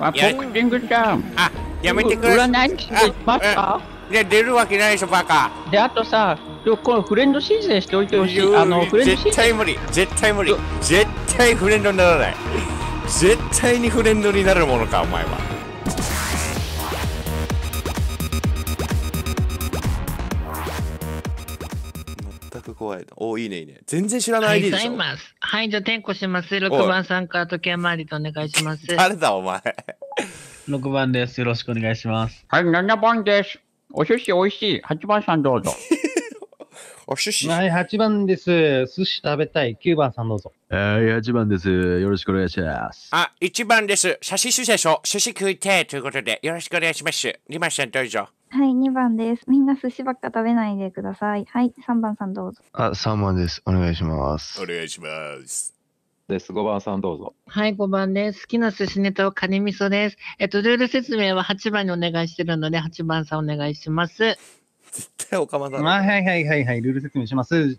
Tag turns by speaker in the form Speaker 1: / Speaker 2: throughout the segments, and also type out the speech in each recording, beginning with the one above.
Speaker 1: あ、ポッキングちゃん。あ、やめてくれ。占いに行ますかいや、出るわけないでしょ、バカ。で、あとさ、このフレンド申請しておいてほしい。あの、フレンド申請。絶対無理。
Speaker 2: 絶対無理。絶対フレンドにならない。絶対にフレンドになるものか、お前は。怖い。おいいね、いいね。全然知らない ID でしょ。
Speaker 3: はい、はい、じゃあ、転校します。6番さんから時計回りとお願いします。誰
Speaker 1: だ、お前。6番です。よろしくお願いします。はい、7番です。お寿司おいしい。8番さんどうぞ。お寿司はい、8番です。寿司食べたい。
Speaker 4: 9番さんどうぞ。
Speaker 5: はい、8番です。よろしくお願いします。
Speaker 4: あ、
Speaker 2: 1番です。写真主催書。寿司食いてということで、よろしくお願いします。2番さんどうぞ。
Speaker 6: はい、2番です。みんな寿司ばっか食べないでください。はい、3番さんどうぞ。
Speaker 7: あ、3番です。お願いします。お願いします。です。5番さんどうぞ。
Speaker 3: はい、5番です。好きな寿司ネタはカニ味噌です。えっと、ルール説明は8番にお願いしてるので、8番さんお願いします。
Speaker 4: 絶対おかまだろ。はいはいはいはいはい、ルール説明します。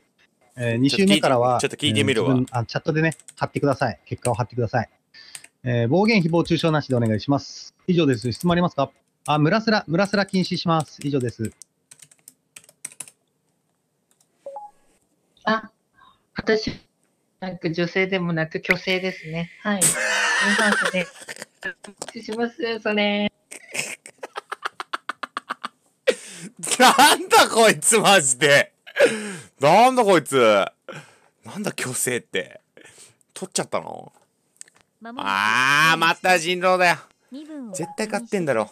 Speaker 4: えー、2週目からは、ちょっと聞いてみるわえーあ。チャットでね、貼ってください。結果を貼ってください。えー暴言、誹謗、中傷なしでお願いします。以上です。質問ありますかあ、ムラスラ、ムラスラ禁止します。以上です。
Speaker 3: あ、私、なんか女性でもなく虚勢ですね。はい。何しますそれ。な
Speaker 2: んだこいつマジで。なんだこいつ。なんだ虚勢って。取っちゃったのあー、また人狼だよ。絶対買ってんだろ。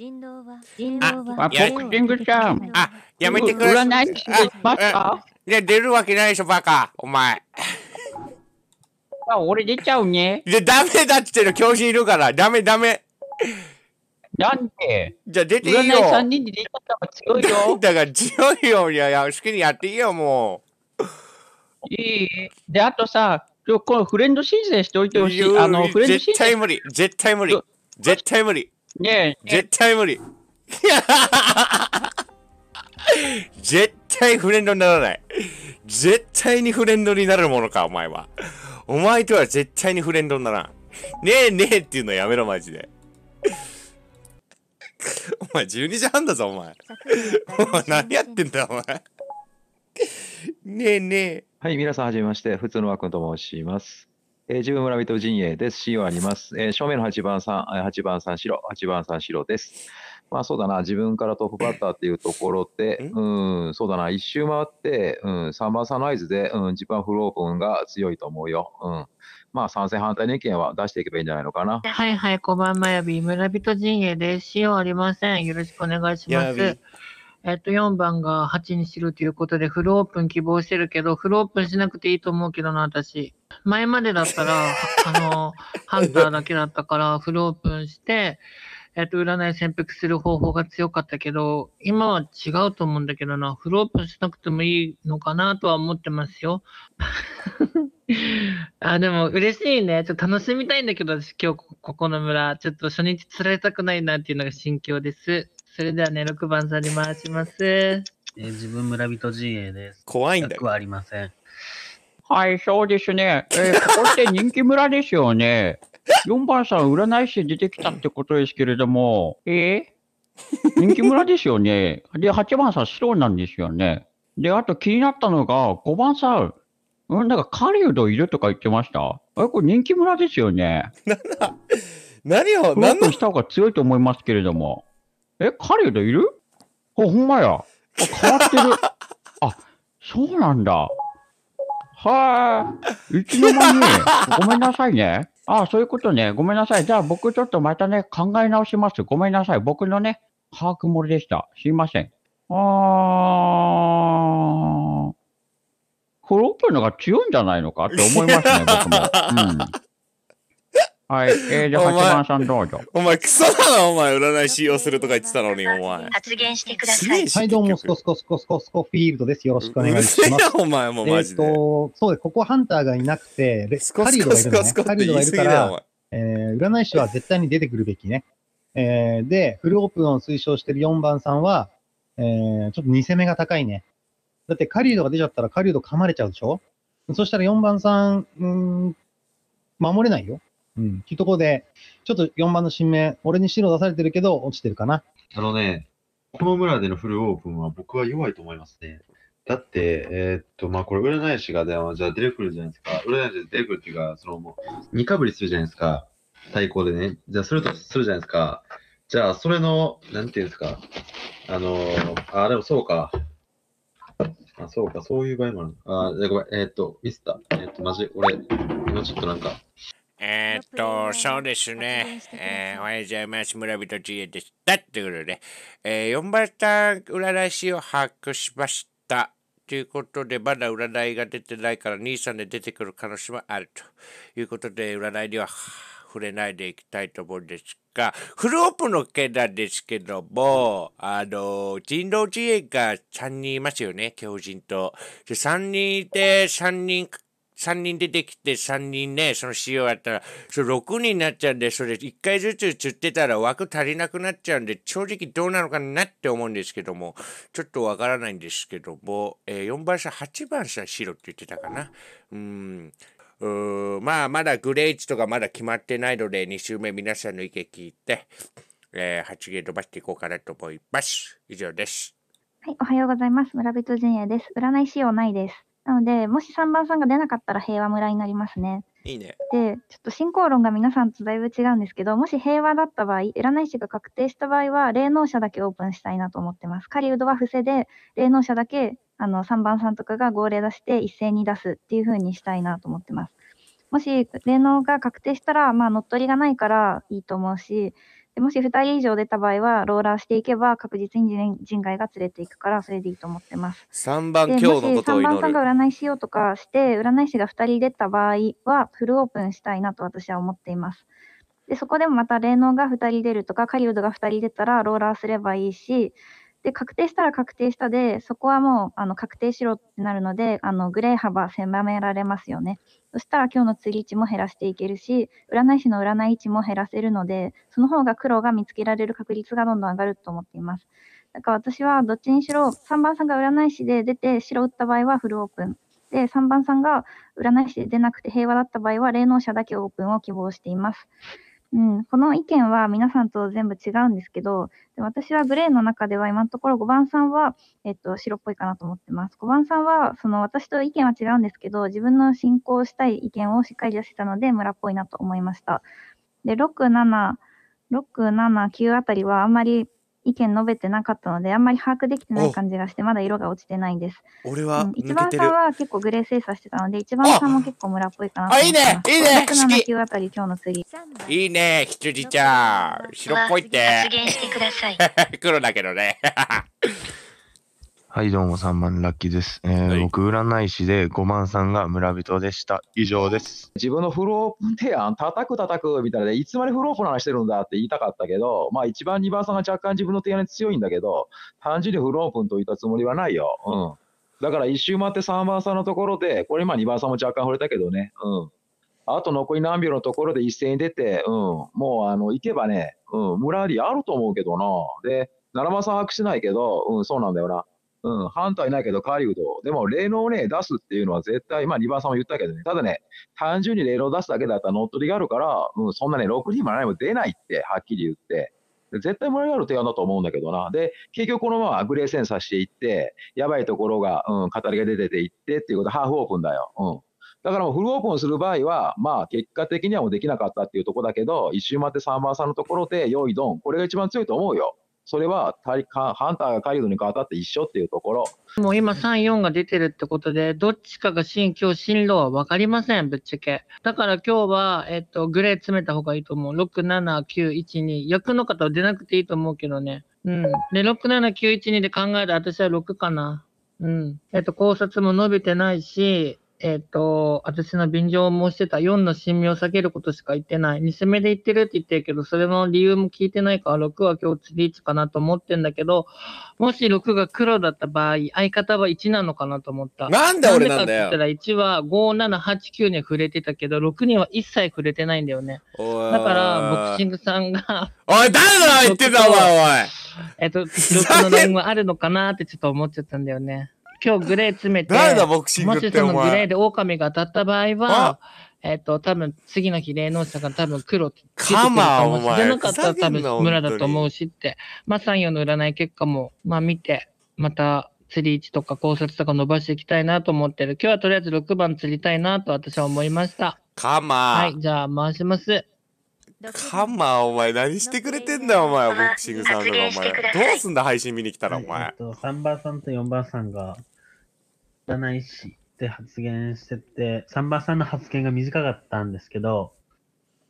Speaker 2: 人
Speaker 4: 狼は人狼はあ、ボク
Speaker 2: シングじゃん。あ、やめてくれ。占い師です、バいや、出るわけないでしょ、バカ。お前。あ、俺出ちゃうね。じゃダメだっつっての、教師いるから。ダメ、ダメ。なんでじゃ出ていいよ。占い3
Speaker 3: 人で出ちゃった方強い
Speaker 2: よ。だから強いよ。いやいや、好きにやっていいよ、も
Speaker 1: う。いい。で、あとさ、このフレンド申請しておいてほしい。あの、フレンド申
Speaker 2: 請。絶対無理。絶対無理。絶対無理。ねえ。絶対無理。絶対フレンドにならない。絶対にフレンドになるものか、お前は。お前とは絶対にフレンドにならん。ねえねえっていうのやめろ、マジで。お前12時半だぞ、お前。
Speaker 7: 何やってんだ、お前。ねえねえ。はい、皆さん、はじめまして。普通の和君と申します。えー、自分村人陣営です。C はあります。えー、正面の8番さん、8番さん白、8番さん白です。まあそうだな、自分からトップバッターっていうところで、うん、そうだな、一周回って、うん、3番さん合図で、うん、ジパンフルオープンが強いと思うよ。うん。まあ賛成反対の意見は出していけばいいんじゃないのかな。
Speaker 3: はいはい、5番まやび、村人陣営です。C はありません。よろしくお願いします。えっ、と、4番が8にするということで、フルオープン希望してるけど、フルオープンしなくていいと思うけどな、私。前までだったら、あの、ハンターだけだったから、フルオープンして、えっ、と、占い潜伏する方法が強かったけど、今は違うと思うんだけどな、フルオープンしなくてもいいのかなとは思ってますよ。あ、でも嬉しいね。ちょっと楽しみたいんだけど、私今日ここの村、ちょっと初日釣られたくないなっていうのが心境です。それではね、6番さんに回します。えー、自分村人陣営です。怖いんだよ。はありません。はい、
Speaker 1: そうですね。えー、ここって人気村ですよね。4 番さん、占い師出てきたってことですけれども、えー、人気村ですよね。で、8番さん、白なんですよね。で、あと気になったのが、5番さん、うん、なんか狩人いるとか言ってましたあれ、これ人気村ですよね。何を、何をした方が強いと思いますけれども。え、ウドいるあ、ほんまや。あ、変わってる。あ、そうなんだ。はぁ、いつの間に。ごめんなさいね。ああ、そういうことね。ごめんなさい。じゃあ僕ちょっとまたね、考え直します。ごめんなさい。僕のね、把握漏れでした。すいません。あー、黒っぽいのが強いんじゃないのかって思いますね、僕も。うんはい。えー、じゃあ、八番さんどうぞ。
Speaker 2: お前、クソだな、お前。占い使用するとか言ってたのに、お前。
Speaker 6: 発言してください。はい、どう
Speaker 4: も、スコスコスコスコスコフィールドです。よろしくお願いします。
Speaker 2: お前もマジで。
Speaker 4: えっ、ー、と、そうです。ここハンターがいなくて、でスコスコスコスコリドがいるから、えー、占い師は絶対に出てくるべきね。えー、で、フルオープンを推奨してる4番さんは、えー、ちょっと偽目が高いね。だって、カリウドが出ちゃったら、カリウド噛まれちゃうでしょそしたら4番さん、うん、守れないよ。うん。っていうところで、ちょっと4番の新名、俺に白出されてるけど、落ちてるかな。
Speaker 5: あのね、この村でのフルオープンは僕は弱いと思いますね。だって、えー、っと、まあ、これ、占い師が、じゃあ出てくるじゃないですか。占い師が出てくるっていうか、その、もう、2かぶりするじゃないですか。対抗でね。じゃあ、それとするじゃないですか。じゃあ、それの、なんていうんですか。あのー、あ、でもそうか。あ、そうか、そういう場合もある。あ、ごめん、えー、っと、ミスター。えー、っと、マジ、俺、今ちょっとなんか、
Speaker 2: えー、っと、そうですね。えー、おはようございます。村人知恵でした。ということで、えー、4番さん、占い師を把握しました。ということで、まだ占いが出てないから、兄さんで出てくる可能性もあるということで、占いには触れないでいきたいと思うんですが、フルオープンの件なんですけども、あの、人道知恵が3人いますよね、狂人と。で、3人いて、3人3人出てきて3人ね、その仕様やったら、それ6人になっちゃうんで、それ1回ずつ釣ってたら枠足りなくなっちゃうんで、正直どうなのかなって思うんですけども、ちょっとわからないんですけども、えー、4番車、8番車、白って言ってたかな。うん。うまあ、まだグレーチとかまだ決まってないので、2周目皆さんの意見聞いて、えー、発言伸ばしていこうかなと思います。以上です。
Speaker 6: はい、おはようございます。村人陣営です。占い仕様ないです。なので、もし3番さんが出なかったら平和村になりますね。いいね。で、ちょっと進行論が皆さんとだいぶ違うんですけど、もし平和だった場合、占い師が確定した場合は、霊能者だけオープンしたいなと思ってます。狩人は伏せで、霊能者だけあの3番さんとかが号令出して一斉に出すっていう風にしたいなと思ってます。もし霊能が確定したら、まあ乗っ取りがないからいいと思うし、でもし2人以上出た場合は、ローラーしていけば確実に人外が連れていくから、それでいいと思ってます。
Speaker 2: 3番、今日のことを3番さんが
Speaker 6: 占いしようとかして、占い師が2人出た場合は、フルオープンしたいなと私は思っています。でそこでもまた霊能が2人出るとか、狩人が2人出たらローラーすればいいし、で、確定したら確定したで、そこはもうあの確定しろってなるので、あのグレー幅狭められますよね。そしたら今日の釣り位置も減らしていけるし、占い師の占い位置も減らせるので、その方が黒が見つけられる確率がどんどん上がると思っています。だから私はどっちにしろ、3番さんが占い師で出て白打った場合はフルオープン。で、3番さんが占い師で出なくて平和だった場合は霊能者だけオープンを希望しています。うん、この意見は皆さんと全部違うんですけど、で私はグレーの中では今のところ5番さんは、えっと、白っぽいかなと思ってます。5番さんはその私と意見は違うんですけど、自分の進行したい意見をしっかり出してたので、村っぽいなと思いました。で、6、7、6、7、9あたりはあんまり意見述べてなかったので、あんまり把握できてない感じがして、まだ色が落ちてないんです。俺は、うん、一番さんは結構グレー精査してたので、一番さんも結構村っぽいかなあ、いいねいいね好きあたり今日の次。
Speaker 2: いいね羊ちゃん白っぽいって。発
Speaker 6: 言してください。
Speaker 2: 黒だけどね。
Speaker 7: はい、どうも、3万ラッキーです。えーはい、僕、占い師で5万さんが村人でした。以上です。自分のフロープ提案、叩く叩くみたいで、いつまでフロープの話してるんだって言いたかったけど、まあ、1番、2番さんが若干自分の提案に強いんだけど、単純にフロープンと言ったつもりはないよ。
Speaker 4: う
Speaker 7: ん。だから一周回って3番さんのところで、これ今2番さんも若干触れたけどね、うん。あと残り何秒のところで一斉に出て、うん、もうあの行けばね、うん、村ありあると思うけどな。で、7番さん把握しないけど、うん、そうなんだよな。うん、反対ないけど、カーリウド。でも、例のをね、出すっていうのは絶対、まあ、バ番さんも言ったけどね、ただね、単純に例のを出すだけだったら乗っ取りがあるから、うん、そんなね、6人も7人も出ないって、はっきり言って。絶対もらえる提案だと思うんだけどな。で、結局このままグレーセンサーしていって、やばいところが、うん、語りが出てていってっていうこと、ハーフオープンだよ。うん。だからもうフルオープンする場合は、まあ結果的にはもうできなかったっていうとこだけど、一周回って3番さんのところで、用意ドン。これが一番強いと思うよ。それはハンターがカリに変わったって一緒っていうところ。
Speaker 3: もう今3、4が出てるってことで、どっちかが心境、日進路は分かりません、ぶっちゃけ。だから今日は、えっと、グレー詰めた方がいいと思う。6、7、9、1、2。役の方は出なくていいと思うけどね。うん。で、6、7、9、1、2で考えたら私は6かな。うん。えっと、考察も伸びてないし、えっ、ー、と、私の便乗を申してた4の神身を下げることしか言ってない。2攻めで言ってるって言ってるけど、それの理由も聞いてないから、6は今日次1かなと思ってんだけど、もし6が黒だった場合、相方は1なのかなと思った。なんで俺なんだよ。かてら、1は5789に触れてたけど、6には一切触れてないんだよね。だから、ボクシングさんがおい、誰だ言ってたお前、おい。えっ、ー、と、6のラインはあるのかなってちょっと思っちゃったんだよね。今日グレー詰めて、誰だボクシングもってしそのグレーで狼が当たった場合は、えっ、ー、と、多分次の日、霊能者が多分黒って言ってお前。かもなかったら多分村だと思うしって、まあ3、4の占い結果も、まあ見て、また釣り位置とか考察とか伸ばしていきたいなと思ってる。今日はとりあえず6番釣りたいなと私は思いました。
Speaker 2: カマはい、
Speaker 3: じゃあ回します。
Speaker 2: カマお前何してくれてんだよ、お前ボクシングさんがお前どうすんだ配信見に来たらお前、えっ
Speaker 4: と、3番さんと4番さんが汚いしって発言してて、サンバーさんの発言が短かったんですけど、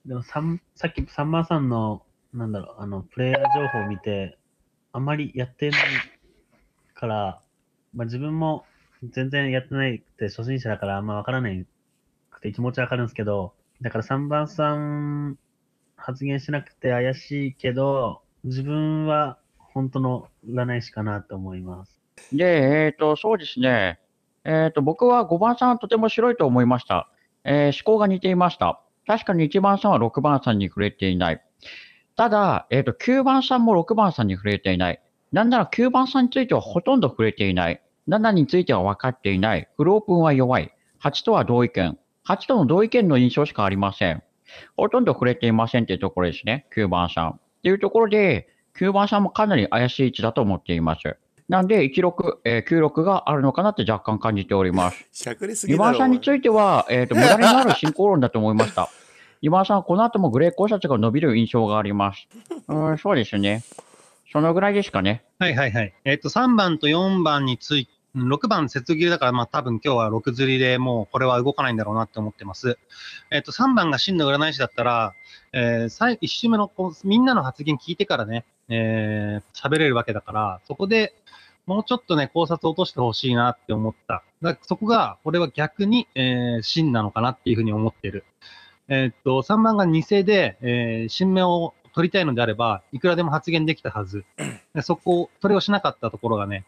Speaker 4: でもささっきサンバーさんの、なんだろう、あの、プレイヤー情報を見て、あまりやってないから、まあ、自分も全然やってないって初心者だからあんまわからないくて気持ちわかるんですけど、だから3番さん発言しなくて怪
Speaker 3: しいけど、自分は本当の占い師かなと思います。
Speaker 1: で、えっ、ー、と、そうですね。えっ、ー、と、僕は5番さんはとても白いと思いました。えー、思考が似ていました。確かに1番さんは6番さんに触れていない。ただ、えっ、ー、と、9番さんも6番さんに触れていない。なんなら9番さんについてはほとんど触れていない。7については分かっていない。フロープンは弱い。8とは同意見。8との同意見の印象しかありません。ほとんど触れていませんっていうところですね。9番さん。っていうところで、9番さんもかなり怪しい位置だと思っています。なんで、16、えー、96があるのかなって若干感じております。しゃくりすぎだろ。さんについては、えっ、ー、と、無駄になる進行論だと思いました。今田さん、この後もグレー考察が伸びる印象があります。うん、そうですね。そのぐらいですかね。
Speaker 4: はいはいはい。えっ、ー、と、3番と4番について、6番、節切りだから、まあ多分今日は6釣りでもうこれは動かないんだろうなって思ってます。えっ、と、3番が真の占い師だったら、えー、最1周目のこうみんなの発言聞いてからね、えー、喋れるわけだから、そこで、もうちょっとね、考察を落としてほしいなって思った。だそこが、俺は逆に、えー、真なのかなっていうふうに思ってる。えー、っと、3番が偽で、えー、新名を取りたいのであれば、いくらでも発言できたはず。でそこ、それをしなかったところがね、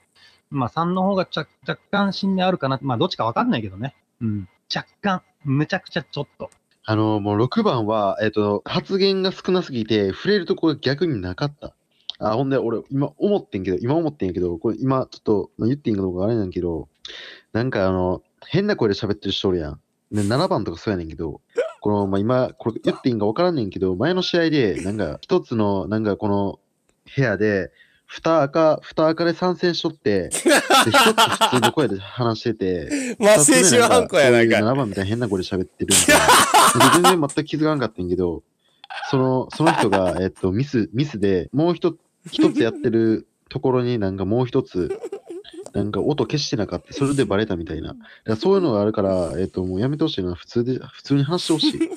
Speaker 4: まあ3の方が若干新名あるかな。まあどっちかわかんないけどね。うん。若干、むちゃくちゃちょっと。
Speaker 5: あの、もう6番は、えっ、と、発言が少なすぎて、触れるところ逆になかった。あ、ほんで、俺、今思ってんけど、今思ってんけど、これ今、ちょっと、まあ、言っていいかどうかあれなんけど、なんかあの、変な声で喋ってる人おるやん。ね、7番とかそうやねんけど、この、まあ、今、これ言っていいんか分からんねんけど、前の試合で、なんか、一つの、なんかこの、部屋で、蓋赤、蓋赤で参戦しとって、で、一つ
Speaker 3: 普
Speaker 5: 通の声で話してて、まあ、青春ハンやないか。7番みたいな変な声で喋ってるみたいな。全然全く気づかんかったんけど、その、その人が、えっと、ミス、ミスで、もう一つ、一つやってるところになんかもう一つ、なんか音消してなかった、それでバレたみたいな。だそういうのがあるから、えっ、と、もうやめてほしいな。普通で、普通に話してほしい。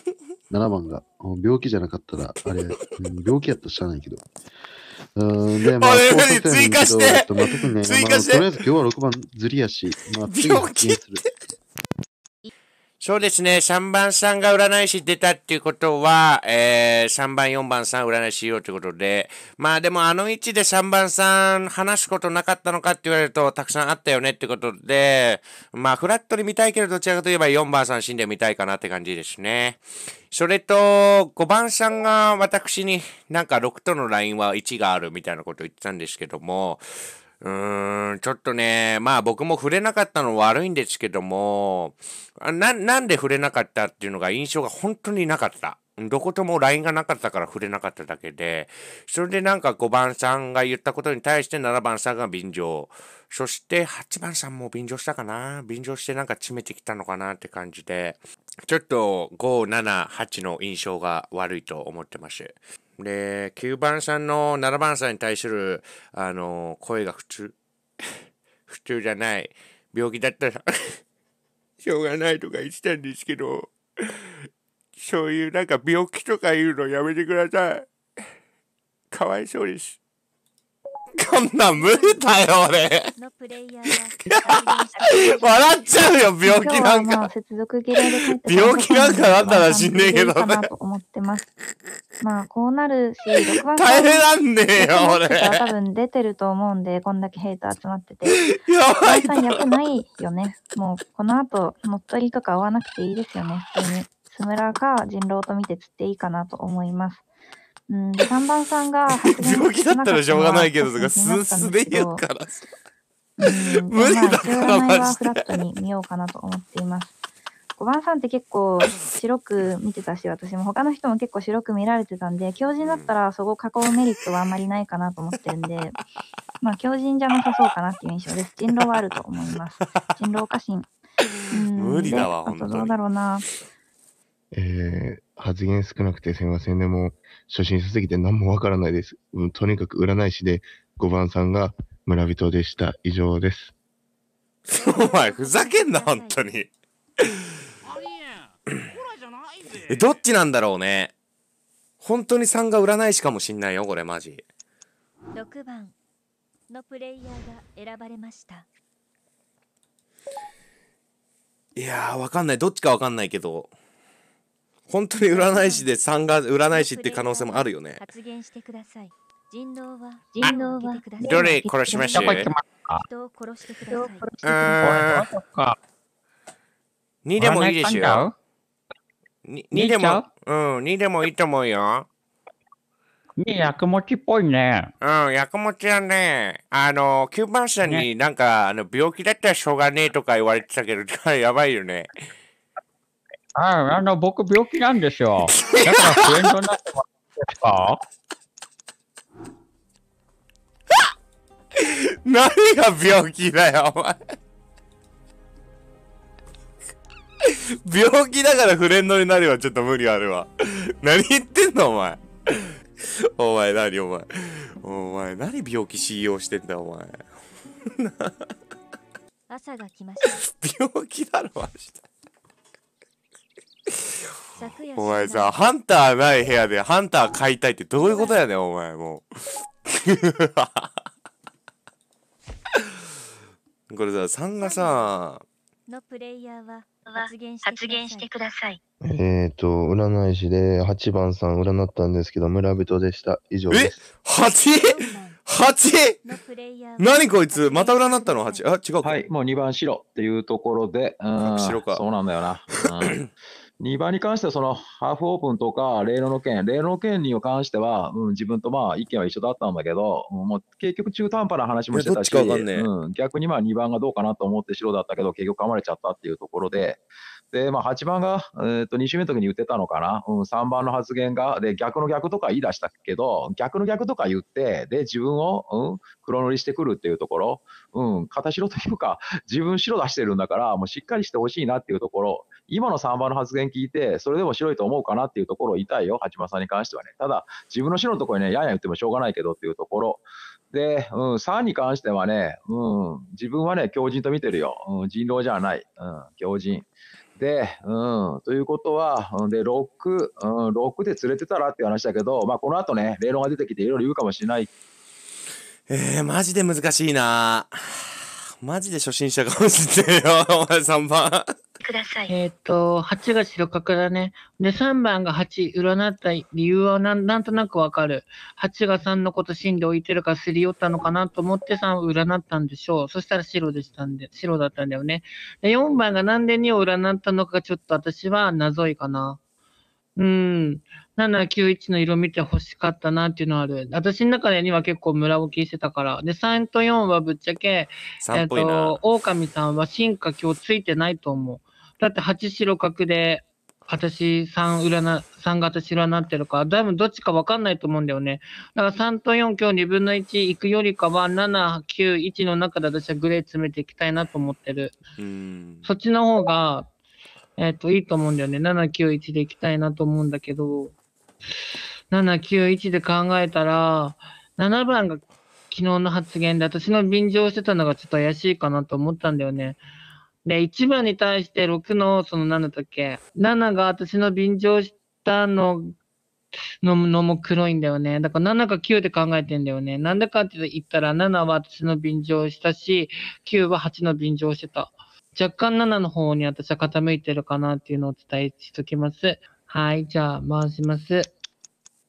Speaker 5: 7 番が。病気じゃなかったら、あれ、うん、病気やったら知らないけど。うん、で、まあ、追加して、まあ、特にね、まあ、とりあえず今日は6番ずりやし、まあ、次は発見する。
Speaker 2: そうですね。3番さんが占い師出たっていうことは、えー、3番、4番さん占い師よってことで、まあでもあの位置で3番さん話すことなかったのかって言われるとたくさんあったよねってことで、まあフラットに見たいけどどちらかといえば4番さん死んでみたいかなって感じですね。それと、5番さんが私になんか6とのラインは1があるみたいなこと言ってたんですけども、うーん、ちょっとね、まあ僕も触れなかったの悪いんですけども、な、なんで触れなかったっていうのが印象が本当になかった。どことも LINE がなかったから触れなかっただけで、それでなんか5番さんが言ったことに対して7番さんが便乗。そして8番さんも便乗したかな便乗してなんか詰めてきたのかなって感じで、ちょっと5、7、8の印象が悪いと思ってます。で、9番さんの7番さんに対する、あの、声が普通、普通じゃない、病気だったら しょうがないとか言ってたんですけど、そういうなんか病気とか言うのやめてください。かわいそうです。こんなん無理だよ、俺。笑っちゃうよ、病気なん
Speaker 6: か。接続切れで帰っ
Speaker 2: て病気なんかだったら死んねえけどね。思ってま
Speaker 6: す。まあ、こうなるし、6番耐えらんねえよ、俺。多分出てると思うんで、こんだけヘイト集まってて。やばいさんよくないよね。もう、この後、乗っ取りとか合わなくていいですよね、普通に。スムラか人狼と見て釣っていいかなと思います。うん、3番さんが、病気だったらしょうがないけど、とか、す、すで言うから。無理だからマジで。フラットに見ようかなと思っています。5番さんって結構白く見てたし、私も他の人も結構白く見られてたんで、強人だったらそこ囲うメリットはあんまりないかなと思ってるんで、まあ強人じゃなさそうかなっていう印象です。人狼はあると思います。人狼家臣。無理だわ、本当に。あとどうだろうな。
Speaker 2: えー、発言少なくてすみません。でも、初心者すぎて何もわからないです。うん、とにかく占い師で5番さんが村人でした。以上です。お前、ふざけんな、本当に。ええ、どっちなんだろうね。本当に3が占い師かもしんないよ、これ、マジ。
Speaker 6: 6番のプレイヤーが選ばれました
Speaker 2: いやー、わかんない。どっちかわかんないけど。本当に占い師で3が占い師って可能性もあるよね。
Speaker 3: 発言し
Speaker 6: てください人狼は人狼はどれ殺しましょう人を殺してくだ
Speaker 2: さい。2でもいいですよ。
Speaker 4: 二
Speaker 1: でも、
Speaker 2: うん、二でもいいと思うよ。
Speaker 1: ねやくもちっぽいね。
Speaker 2: うん、やくもちはね、あの、9番さんになんか、ね、あの病気だったらしょうがねえとか言われてたけど、やばいよね。
Speaker 1: ああ、あの、僕病気なんですよ。だからフレンドになってますか 何が病気
Speaker 2: だよ、お前。病気だからフレンドになるばちょっと無理あるわ。何言ってんの、お前。お前何、お前。お前、何病気信用してんだ、お前。
Speaker 6: 朝が来ました病気だろ明日
Speaker 2: お前さハンターない部屋でハンター買いたいってどういうことやねん
Speaker 5: お前もう これさ3がさ
Speaker 6: のプレイヤーは発言してください。
Speaker 5: えっ、ー、と、占い師で8番さん占ったんですけど、村人でした。以上です。え 8?8? 何こいつまた占ったの
Speaker 7: ?8? あ、違うはい、もう2番白っていうところで、うん、白か。そうなんだよな。うん 2番に関しては、そのハーフオープンとか、霊能の件、霊能の件に関しては、うん、自分とまあ意見は一緒だったんだけど、もう結局中途半端な話もしてたし、ね、うん、逆にまあ2番がどうかなと思って白だったけど、結局噛まれちゃったっていうところで、で、まあ、8番が、えー、と2周目の時に言ってたのかな、うん、3番の発言がで逆の逆とか言い出したけど逆の逆とか言ってで自分を、うん、黒塗りしてくるっていうところ、うん、片白というか自分白出してるんだからもうしっかりしてほしいなっていうところ今の3番の発言聞いて、それでも白いと思うかなっていうところを言いたいよ、八幡さんに関してはね。ただ、自分の白のところにね、やんや言ってもしょうがないけどっていうところ。で、うん、3に関してはね、うん、自分はね、強人と見てるよ。うん、人狼じゃない。うん、強人。で、うん、ということは、で、6、うん、6で連れてたらっていう話だけど、まあ、この後ね、霊論が出てきていろいろ言うかもしれない。
Speaker 2: えー、マジで難しいなマジで初心者かもしれないよ、お前3番。
Speaker 3: ください。えっ、ー、と、8が白角だね。で、3番が8、占った理由はなんなんとなくわかる。8が3のこと芯で置いてるからすり寄ったのかなと思って3を占ったんでしょう。そしたら白でしたんで、白だったんだよね。で、4番がなんで2を占ったのかちょっと私は謎いかな。うん。791の色見て欲しかったなっていうのはある。私の中で2は結構村置きしてたから。で、3と4はぶっちゃけ、えっ、ー、と、狼さんは進化今日ついてないと思う。だって8白角で、私3占、3が私なってるから、多分どっちか分かんないと思うんだよね。だから3と4、今日2分の1いくよりかは、7、9、1の中で私はグレー詰めていきたいなと思ってる。うんそっちの方が、えっ、ー、と、いいと思うんだよね。7、9、1でいきたいなと思うんだけど、7、9、1で考えたら、7番が昨日の発言で、私の便乗してたのがちょっと怪しいかなと思ったんだよね。で、1番に対して6の、その、何だったっけ ?7 が私の便乗したの、ののも黒いんだよね。だから7か9で考えてんだよね。なんでかって言ったら、7は私の便乗したし、9は8の便乗してた。若干7の方に私は傾いてるかなっていうのをお伝えしときます。はい、じゃあ回します。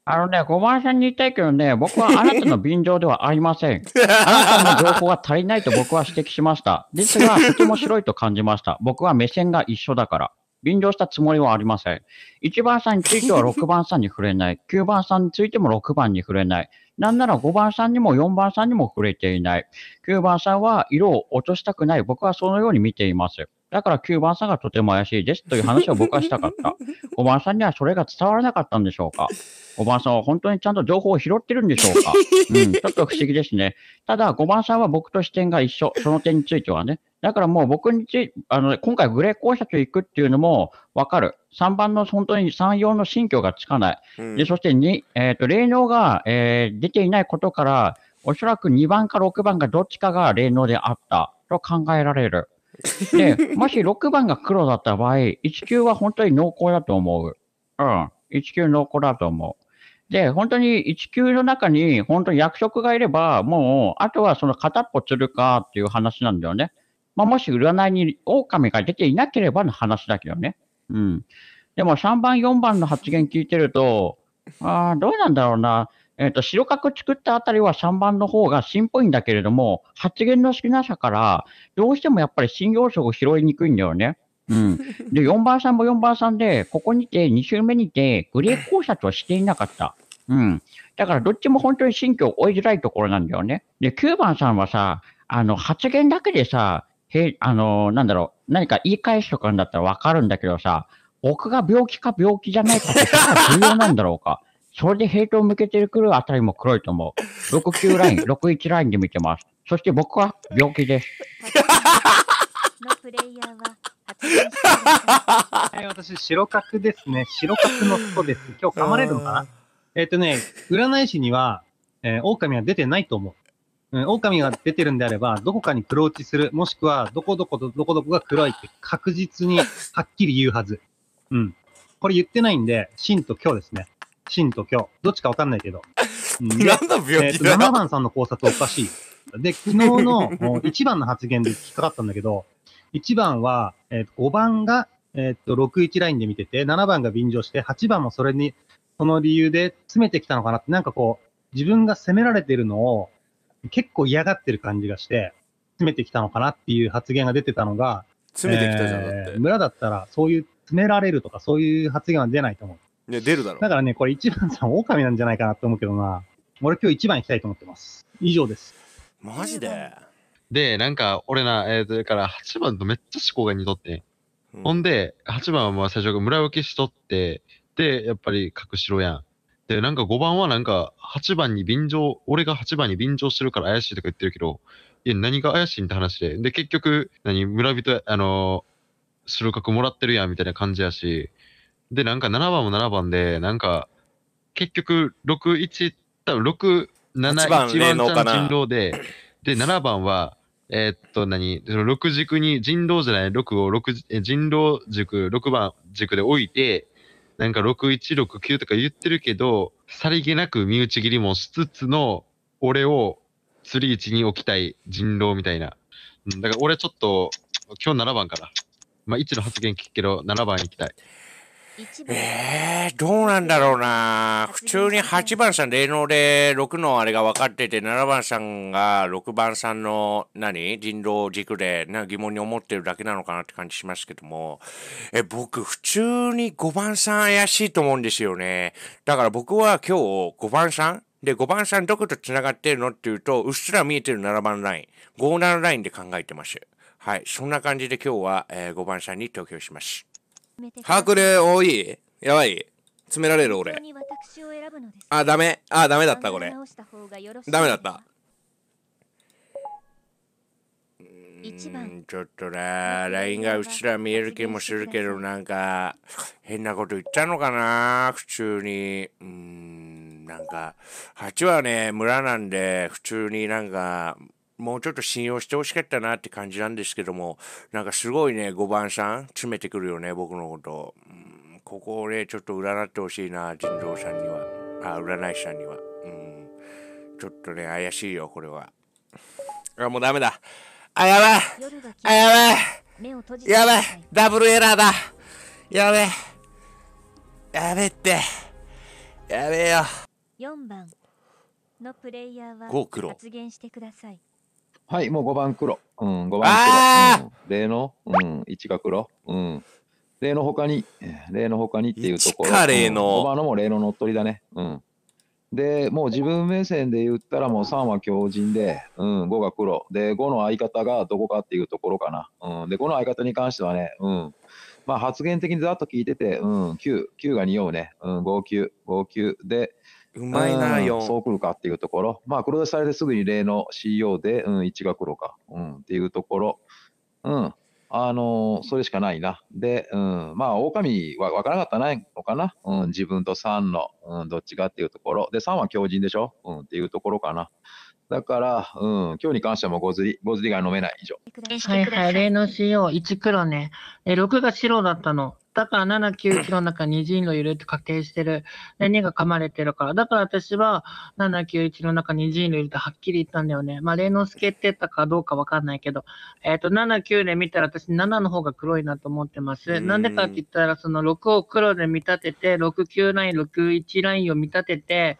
Speaker 3: あのね、小林さんに言いたいけ
Speaker 1: どね、僕はあなたの便乗ではありません。あなたの情報が足りないと僕は指摘しました。ですが、とても白いと感じました。僕は目線が一緒だから。便乗したつもりはありません。1番さんについては6 番さんに触れない。9番さんについても6番に触れない。なんなら5番さんにも4番さんにも触れていない。9番さんは色を落としたくない。僕はそのように見ています。だから9番さんがとても怪しいですという話を僕はしたかった。5 番さんにはそれが伝わらなかったんでしょうか。5番さんは本当にちゃんと情報を拾ってるんでしょうか。うん、ちょっと不思議ですね。ただ、5番さんは僕と視点が一緒。その点についてはね。だからもう僕についあの、今回グレー校舎と行くっていうのもわかる。3番の本当に3、4の心境がつかない。で、そして2、えっ、ー、と、霊能が、えー、出ていないことから、おそらく2番か6番かどっちかが霊能であったと考えられる。で、もし6番が黒だった場合、1級は本当に濃厚だと思う。うん。1級濃厚だと思う。で、本当に1級の中に本当に役職がいれば、もう、あとはその片っぽ釣るかっていう話なんだよね。まあ、もし占いに狼が出ていなければの話だけどね。うん。でも3番、4番の発言聞いてると、ああ、どうなんだろうな。えっ、ー、と、白角作ったあたりは3番の方が新っぽいんだけれども、発言の少なさから、どうしてもやっぱり新要素を拾いにくいんだよね。うん。で、4番さんも4番さんで、ここにて2周目にてグレー考察はしていなかった。うん。だからどっちも本当に新居を追いづらいところなんだよね。で、9番さんはさ、あの、発言だけでさ、へあのー、なんだろう、何か言い返すとかだったらわかるんだけどさ、僕が病気か病気じゃないかって重要なんだろうか。それでヘイトを向けてくるあたりも黒いと思う。69ライン、61 ラインで見てます。そして僕は病気です。
Speaker 4: のプレイヤーははい、私、白角ですね。白角の人です。今日噛まれるのかなえっ、とね、占い師には、えー、狼は出てないと思う。うん、狼が出てるんであれば、どこかに黒ーちする、もしくは、どこどことどこどこが黒いって確実にはっきり言うはず。うん。これ言ってないんで、真と今日ですね。真と虚。どっちかわかんないけど。なんだ病気だ、えー、?7 番さんの考察おかしい。で、昨日の1番の発言で引っかかったんだけど、1番は、えー、5番が、えー、っと、61ラインで見てて、7番が便乗して、8番もそれに、その理由で詰めてきたのかなって、なんかこう、自分が責められてるのを結構嫌がってる感じがして、詰めてきたのかなっていう発言が出てたのが、詰めてきたじゃん、えー、村だったら、そういう詰められるとか、そういう発言は出ないと思う。ね、出るだろう。だからね、これ1番さん、狼なんじゃないかなと思うけどな。俺今日1番行きたいと思ってます。以上です。マジで
Speaker 5: で、なんか、俺な、えー、だから8番とめっちゃ思考が似とってうん、ほんで、8番はまあ最初村分けしとって、で、やっぱり隠しろやん。で、なんか5番はなんか、8番に便乗、俺が8番に便乗してるから怪しいとか言ってるけど、いや、何が怪しいんって話で。で、結局、何、村人、あのー、白角もらってるやんみたいな感じやし、で、なんか7番も7番で、なんか、結局、6、1、多分6、7、1番チャン人狼で、で、7番は、えー、っと何、その6軸に、人狼じゃない、6を6、人狼軸、6番軸で置いて、なんか6169とか言ってるけど、さりげなく身内切りもしつつの、俺を釣り位置に置きたい人狼みたいな。だから俺ちょっと、今日7番かな。まあ、1の発言聞くけど、7番行きたい。えー、ど
Speaker 2: うなんだろうな。普通に8番さん、霊能で6のあれが分かってて、7番さんが6番さんの何人道軸でな疑問に思ってるだけなのかなって感じしますけども、え、僕、普通に5番さん怪しいと思うんですよね。だから僕は今日5番さんで、5番さんどこと繋がってるのっていうと、うっすら見えてる7番ライン、57ラインで考えてます。はい、そんな感じで今日は、えー、5番さんに投票します。ハークル多いやばい詰められる俺あダメあダメだったこれダメだった
Speaker 6: うん
Speaker 2: ちょっとね LINE がうっすら見える気もするけどなんか変なこと言ったのかな普通にうんなんか8はね村なんで普通になんかもうちょっと信用してほしかったなって感じなんですけども、なんかすごいね、5番さん、詰めてくるよね、僕のこと。うん、ここをね、ちょっと占ってほしいな、人造さんには。あ、占い師さんには。うん。ちょっとね、怪しいよ、これは。あ、もうダメだ。あ、やばいあ、やばい
Speaker 3: やばいダブルエラーだやべやべって。やべえよ。
Speaker 6: 4番のプレイヤーは発言してください。
Speaker 7: はい、もう5番黒。うん、5番黒。うん、例の、うん、1が黒。うん。例のほかに、例のほかにっていうところ。か例の、うん。5番のも例の乗っ取りだね。うん。で、もう自分目線で言ったらもう3は強靭で、うん、5が黒。で、5の相方がどこかっていうところかな。うん。で、5の相方に関してはね、うん。まあ発言的にざっと聞いてて、うん、9、9が匂うね。うん、5、9、5、9。で、うまいな、4。そうくるかっていうところ。まあ、黒出しされてすぐに例の CEO で、うん、1が黒か。うん、っていうところ。うん。あのー、それしかないな。で、うん、まあ、狼は分からなかったないのかな。うん、自分と3の、うん、どっちかっていうところ。で、3は強人でしょうん、っていうところかな。だから、うん、今日に関してはもうゴズリ、が飲めない以上。
Speaker 3: はいはい、例の CO1 黒ね。え、6が白だったの。だから7、9、1の中に人類いるって仮定してる。で、2が噛まれてるから。だから私は、7、9、1の中に人類いるってはっきり言ったんだよね。まあ、霊之助ってったかどうかわかんないけど。えっ、ー、と、7、9で見たら私7の方が黒いなと思ってます。なんでかって言ったら、その6を黒で見立てて、6、9ライン、6、1ラインを見立てて、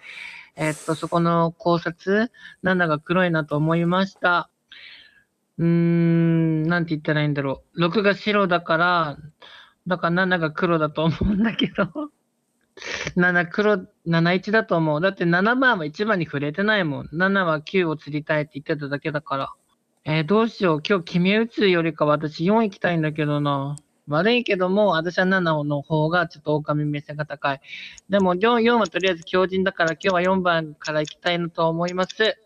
Speaker 3: えっと、そこの考察、なんだか黒いなと思いました。うーん、なんて言ったらいいんだろう。6が白だから、だから7が黒だと思うんだけど。7 黒、71だと思う。だって7番は1番に触れてないもん。7は9を釣りたいって言ってただけだから。えー、どうしよう。今日決め打つよりか私4行きたいんだけどな。悪いけども、私は7の方がちょっと狼目線が高い。でも4、4はとりあえず強靭だから、今日は4番から行きたいなと思います。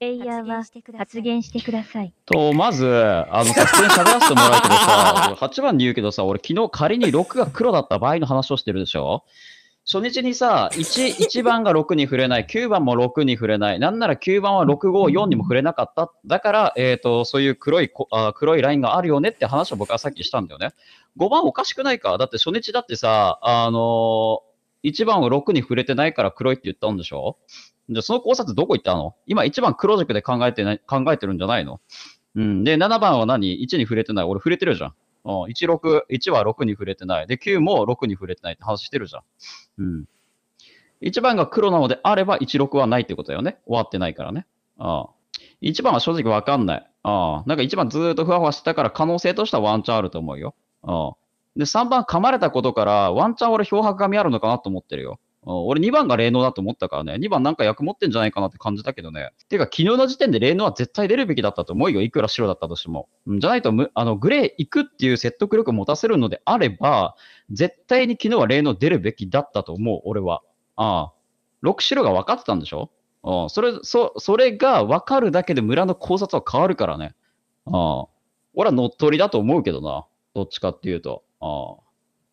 Speaker 6: レイヤーは発言してください。
Speaker 1: と、まず、あの、勝手に喋らせてもらうけどさ、8 番に言うけどさ、俺昨日仮に6が黒だった場合の話をしてるでしょ初日にさ、1、1番が6に触れない、9番も6に触れない、なんなら9番は6、5、4にも触れなかった。だから、えっ、ー、と、そういう黒いあ、黒いラインがあるよねって話を僕はさっきしたんだよね。5番おかしくないかだって初日だってさ、あのー、1番を6に触れてないから黒いって言ったんでしょじゃその考察どこ行ったの今1番黒軸で考えてない、考えてるんじゃないのうん。で、7番は何 ?1 に触れてない。俺触れてるじゃん。うん、1, 6 1は6に触れてない。で、9も6に触れてないって話してるじゃん。うん。1番が黒なのであれば16はないってことだよね。終わってないからね。ああ1番は正直わかんない。ああなんか1番ずっとふわふわしてたから可能性としてはワンチャンあると思うよ。ああで、3番噛まれたことからワンチャン俺漂白紙あるのかなと思ってるよ。俺2番が霊能だと思ったからね、2番なんか役持ってんじゃないかなって感じたけどね。てか昨日の時点で霊能は絶対出るべきだったと思うよ、いくら白だったとしても。じゃないとあの、グレー行くっていう説得力を持たせるのであれば、絶対に昨日は霊能出るべきだったと思う、俺は。ああ。6白が分かってたんでしょうん。それ、そ、それが分かるだけで村の考察は変わるからね。ああ。俺は乗っ取りだと思うけどな。どっちかっていうと。ああ。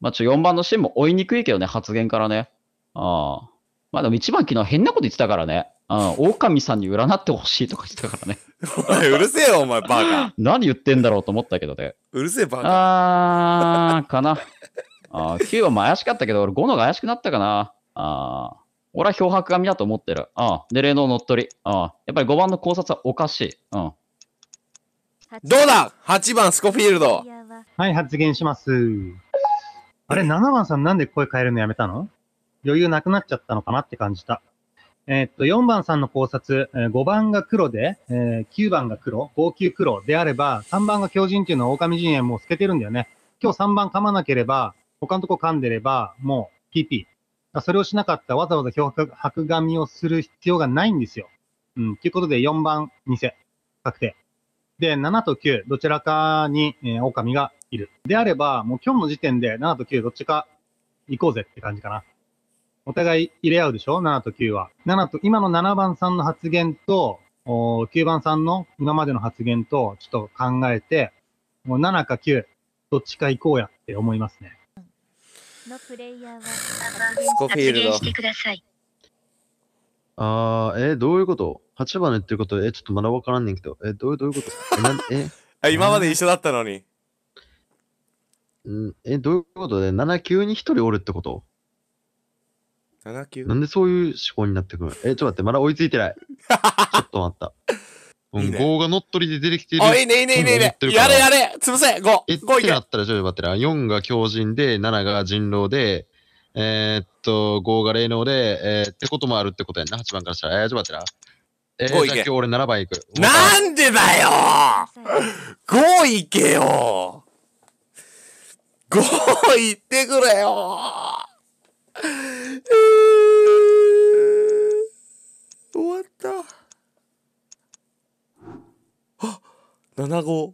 Speaker 1: まあ、ちょ、4番のシーンも追いにくいけどね、発言からね。ああ。まあでも一番昨日変なこと言ってたからね。うん、狼さんに占ってほしいとか言ってたからね。お前、うるせえよ、お前、バカ。何言ってんだろうと思ったけどね。うるせえ、バカ。あー、かな。あ9はも怪しかったけど、俺5のが怪しくなったかな。あ俺は漂白紙だと思ってる。あで、霊能乗っ取り。あやっぱり5番の考察はおかしい。うん。どうだ ?8 番、スコフィールド。
Speaker 4: はい、発言します。あれ、7番さんなんで声変えるのやめたの余裕なくなっちゃったのかなって感じた。えー、っと、4番さんの考察、5番が黒で、えー、9番が黒、5級黒であれば、3番が狂人っていうのは狼陣営もう透けてるんだよね。今日3番噛まなければ、他のとこ噛んでれば、もう PP。それをしなかったわざわざ白紙をする必要がないんですよ。うん。ということで、4番、偽、確定。で、7と9、どちらかに、えー、狼がいる。であれば、もう今日の時点で7と9、どっちか行こうぜって感じかな。お互い入れ合うでしょ ?7 と9は。7と、今の7番さんの発言と、お9番さんの今までの発言と、ちょっと考えて、もう7か9、どっちか行こうやって思いますね。
Speaker 6: のプレイヤーはスコフィールド。
Speaker 4: ああ、えー、
Speaker 5: どういうこと ?8 番言ってること、えー、ちょっとまだわからんねんけど、えー、どうどういうことえなえ 今まで一緒だったのに。うん、えー、どういうことで、?7、9に1人おるってこと7なんでそういう思考になってくるえ、ちょっと待って、まだ追いついてない。ちょっと待った。うん、5が乗っ取りで出てきてる。あ、いいね、いいね、いいね。やれやれ潰せ
Speaker 1: !5! え、5
Speaker 5: いけってなったら、ちょっと待ってな。4が強靭で、7が人狼で、えー、っと、5が霊能で、えー、ってこともあるってことやんな。8番からしたら。えー、ちょっと待ってな。えー、じゃあ今日俺7番行く。なんでだよ !5
Speaker 4: いけよ !5 いっ
Speaker 5: てくれよ 終
Speaker 2: わっ
Speaker 6: た
Speaker 5: あ七75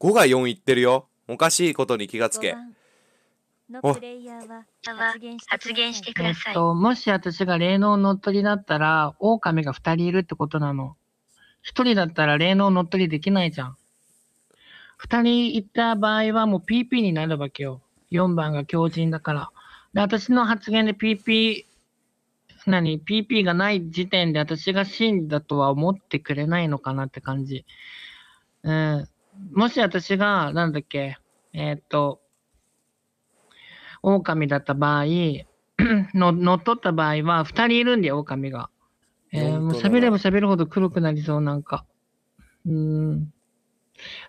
Speaker 5: 5が4いってるよおかしいことに気がつけ
Speaker 6: のプレイヤーは発言してください、えっと、もし私
Speaker 3: が霊能乗っ取りだったら狼が2人いるってことなの1人だったら霊能乗っ取りできないじゃん2人いった場合はもう PP になるわけよ4番が強人だからで、私の発言で PP、何 ?PP がない時点で私が真だとは思ってくれないのかなって感じ。うん、もし私が、なんだっけ、えっ、と、狼だった場合、の乗っ取った場合は、2人いるんだよ、狼が。えー、もう喋れば喋るほど黒くなりそう、なんか。うん。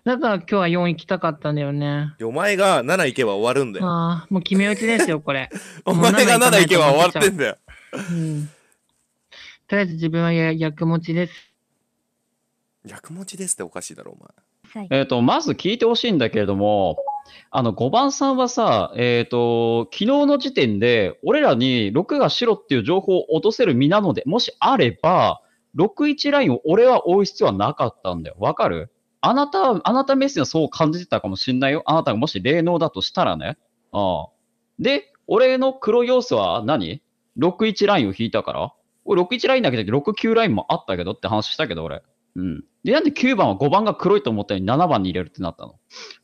Speaker 3: だから今日は4行きたかったんだよね。
Speaker 2: お前が7行けば終わるんだよ。あ
Speaker 3: あ、もう決め打ちですよ、これ。お前が7行けば終わってんだよ。とりあえず自分はや役持ちです。
Speaker 2: 役持ちですっておかしいだろ、お
Speaker 1: 前。えっ、ー、と、まず聞いてほしいんだけれども、あの5番さんはさ、えっ、ー、と、昨日の時点で、俺らに6が白っていう情報を落とせる身なので、もしあれば、61ラインを俺は追う必要はなかったんだよ。わかるあなた、あなた目線はそう感じてたかもしんないよ。あなたがもし霊能だとしたらね。ああで、俺の黒要素は何 ?61 ラインを引いたから俺61ラインだけじゃなくて69ラインもあったけどって話したけど俺。うん。で、なんで9番は5番が黒いと思ったのに7番に入れるってなったの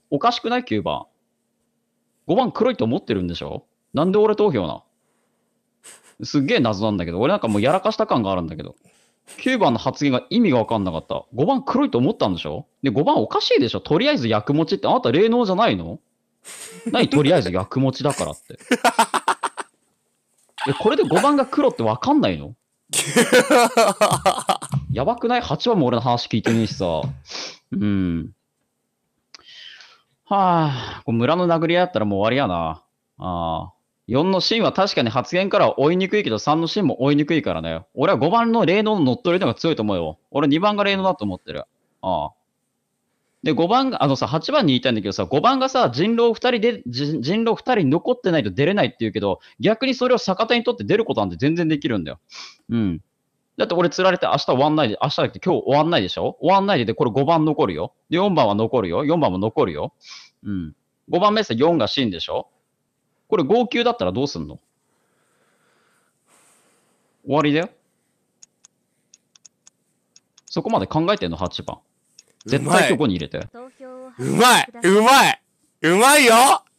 Speaker 1: おかしくない ?9 番。5番黒いと思ってるんでしょなんで俺投票なすっげえ謎なんだけど、俺なんかもうやらかした感があるんだけど。9番の発言が意味が分かんなかった。5番黒いと思ったんでしょで、5番おかしいでしょとりあえず役持ちって、あなた霊能じゃないの何とりあえず役持ちだからって。え、これで5番が黒って分かんないのやばくない ?8 番も俺の話聞いてねえしさ。うん。はあ、これ村の殴り合いだったらもう終わりやな。ああ。4のシーンは確かに発言からは追いにくいけど、3のシーンも追いにくいからね。俺は5番の霊能の乗っ取りの方が強いと思うよ。俺2番が霊能だと思ってる。ああ。で、5番が、あのさ、8番に言いたいんだけどさ、5番がさ、人狼2人で、人狼2人残ってないと出れないって言うけど、逆にそれを逆手にとって出ることなんて全然できるんだよ。うん。だって俺釣られて明日終わんないで、明日だって今日終わんないでしょ終わんないで、で、これ5番残るよ。で、4番は残るよ。4番も残るよ。うん。5番目さ、4がシーンでしょこれ号泣だったらどうすんの終わりだよ。そこまで考えてんの、8番。絶対そこに入れて。うまいうまいうまいよ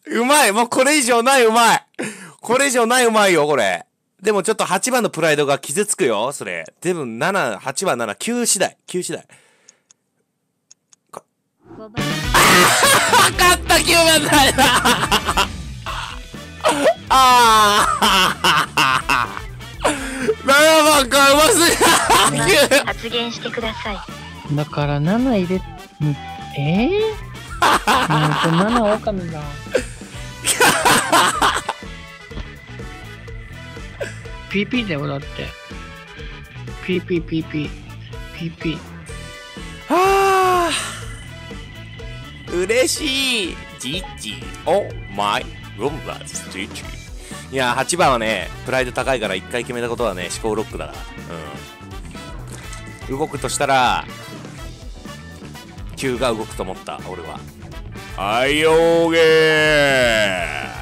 Speaker 1: うまいもうこれ以上ないうまい
Speaker 2: これ以上ないうまいよ、これ。でもちょっと8番のプライドが傷つくよ、それ。でも7、8番7、9次第、9次第。か分かった、9番だよ
Speaker 6: あ
Speaker 3: ー !7 番かうますぎ
Speaker 6: 発言してください。
Speaker 3: だから7入れ、えぇ、ー、うんと7狼だ。PP だよ、だって。PPPP。PP。は
Speaker 2: ぁ嬉しいじじおまい。ロンバーズいやー、8番はね、プライド高いから1回決めたことはね、思考ロックだから。うん。動くとしたら、9が動くと思った、俺
Speaker 7: は。はい、オーゲー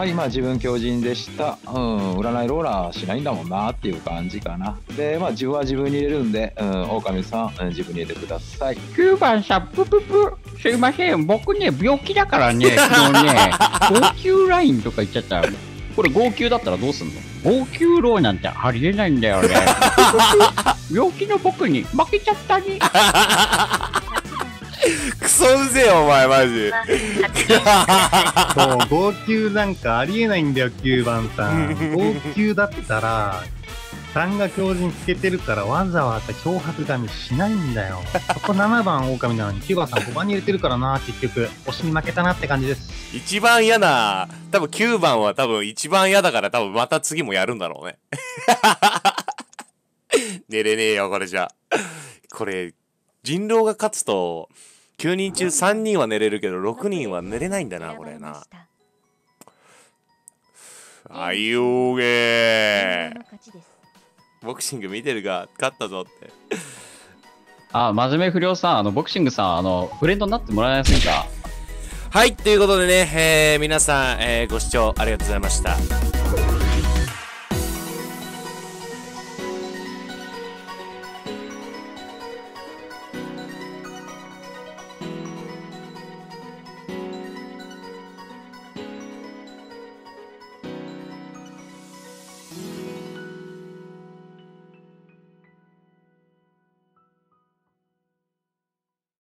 Speaker 7: はいまあ自分狂人でしたうん占いローラーしないんだもんなっていう感じかなでまあ自分は自分に入れるんでうん狼さん、うん、自分に入れてください
Speaker 1: 9番さんプププすいません僕ね病気だからね 昨日ね号泣ラインとか言っちゃったこれ号泣だったらどうすんの号泣ローなんてありえないんだよね 病気の僕に負けちゃったねク
Speaker 4: ソうぜえお前マジもう号泣なんかありえないんだよ9番さん号泣だったら3が強靭つけてるからわざわざ脅迫髪しないんだよここ7番狼なのに9番さん5番に入れてるからな結局押しに負けたなって感じです一番嫌な多分9番は
Speaker 2: 多分一番嫌だから多分また次もやるんだろうね 寝れねえよこれじゃこれ人狼が勝つと9人中3人は寝れるけど6人は寝れないんだなこれなあいうげボクシング見てるが
Speaker 1: 勝ったぞってあ真面目不良さんあのボクシングさんあのフレンドになってもらえませんかはいということでね、えー、皆さん、えー、ご視聴ありがとうござ
Speaker 2: いました